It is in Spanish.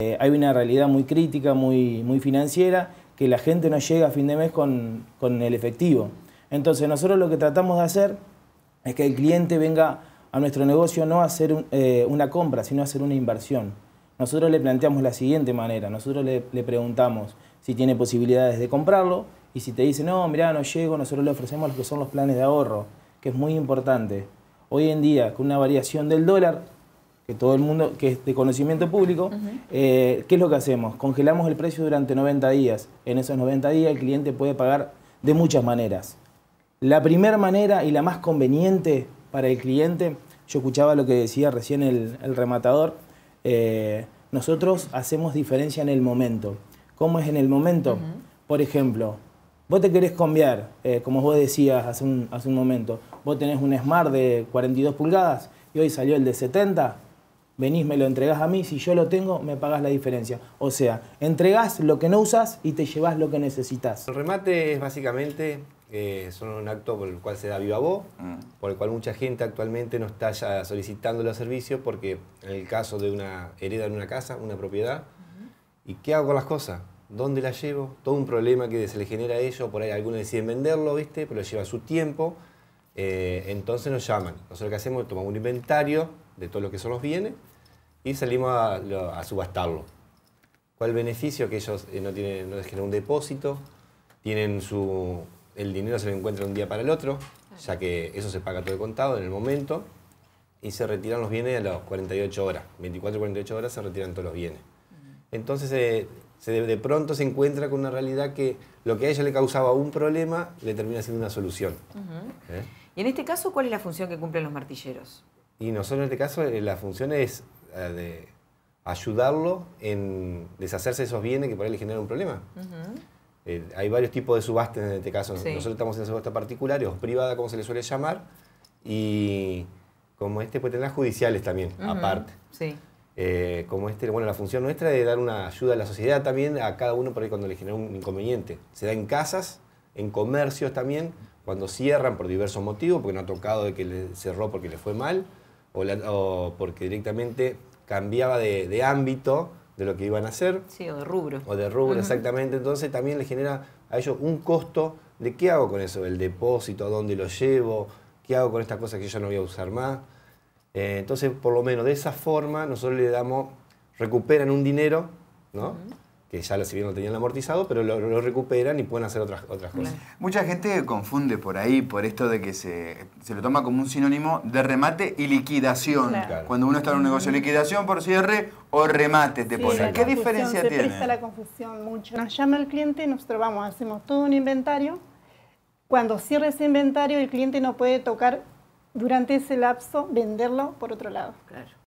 Eh, hay una realidad muy crítica, muy, muy financiera, que la gente no llega a fin de mes con, el efectivo. Entonces nosotros lo que tratamos de hacer es que el cliente venga a nuestro negocio no a hacer eh, una compra, sino a hacer una inversión. Nosotros le planteamos la siguiente manera, nosotros le, le preguntamos si tiene posibilidades de comprarlo y si te dice, no, mirá, no llego, nosotros le ofrecemos lo que son los planes de ahorro, que es muy importante. Hoy en día, con una variación del dólar, que todo el mundo, que es de conocimiento público, eh, ¿qué es lo que hacemos? Congelamos el precio durante 90 días. En esos 90 días el cliente puede pagar de muchas maneras. La primera manera y la más conveniente para el cliente, yo escuchaba lo que decía recién el, rematador, eh, nosotros hacemos diferencia en el momento. ¿Cómo es en el momento? Por ejemplo, vos te querés cambiar, eh, como vos decías hace un, hace un momento, vos tenés un Smart de 42 pulgadas y hoy salió el de 70, venís, me lo entregás a mí, si yo lo tengo, me pagás la diferencia. O sea, entregás lo que no usas y te llevas lo que necesitas. El remate es básicamente eh, son un acto por el cual se da viva voz, mm. por el cual mucha gente actualmente no está ya solicitando los servicios porque en el caso de una hereda en una casa, una propiedad, ¿y qué hago con las cosas? ¿Dónde las llevo? Todo un problema que se le genera a ellos, por ahí algunos deciden venderlo, ¿viste? Pero lleva su tiempo, eh, entonces nos llaman. Nosotros lo que hacemos es tomar un inventario de todo lo que son los bienes y salimos a, subastarlo. ¿Cuál beneficio? Que ellos eh, no, tienen, no generan un depósito, tienen su, el dinero se lo encuentra un día para el otro, ya que eso se paga todo de contado en el momento, y se retiran los bienes a las 48 horas. 24 48 horas se retiran todos los bienes. Entonces, eh, de, pronto se encuentra con una realidad que lo que a ella le causaba un problema le termina siendo una solución. ¿Eh? Y en este caso, ¿cuál es la función que cumplen los martilleros? Y nosotros en este caso la función es eh, de ayudarlo en deshacerse de esos bienes que por ahí le generan un problema. Eh, hay varios tipos de subastas en este caso. Nosotros estamos en subastas subasta o privada, como se le suele llamar, y como este puede tener judiciales también, aparte. Sí. Eh, como este, bueno, la función nuestra es dar una ayuda a la sociedad también, a cada uno por ahí cuando le genera un inconveniente. Se da en casas, en comercios también, cuando cierran por diversos motivos, porque no ha tocado de que le cerró porque le fue mal, o, porque directamente cambiaba de, ámbito de lo que iban a hacer. Sí, o de rubro. O de rubro, exactamente. Entonces también le genera a ellos un costo de qué hago con eso, el depósito, a dónde lo llevo, qué hago con estas cosas que yo no voy a usar más. Eh, entonces, por lo menos de esa forma, nosotros le damos, recuperan un dinero, ¿no? que ya lo, si bien lo tenían amortizado, pero lo, recuperan y pueden hacer otras, otras cosas. Mucha gente confunde por ahí, por esto de que se, lo toma como un sinónimo de remate y liquidación. Cuando uno está en un negocio, liquidación por cierre o remate te ¿Qué diferencia se tiene? la confusión mucho. Nos llama el cliente, nosotros vamos, hacemos todo un inventario. Cuando cierre ese inventario, el cliente no puede tocar durante ese lapso, venderlo por otro lado. Claro.